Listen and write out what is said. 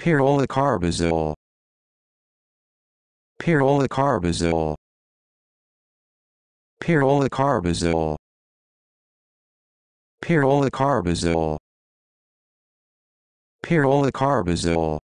pyrrolocarbazole pyrrolocarbazole pyrrolocarbazole pyrrolocarbazole pyrrolocarbazole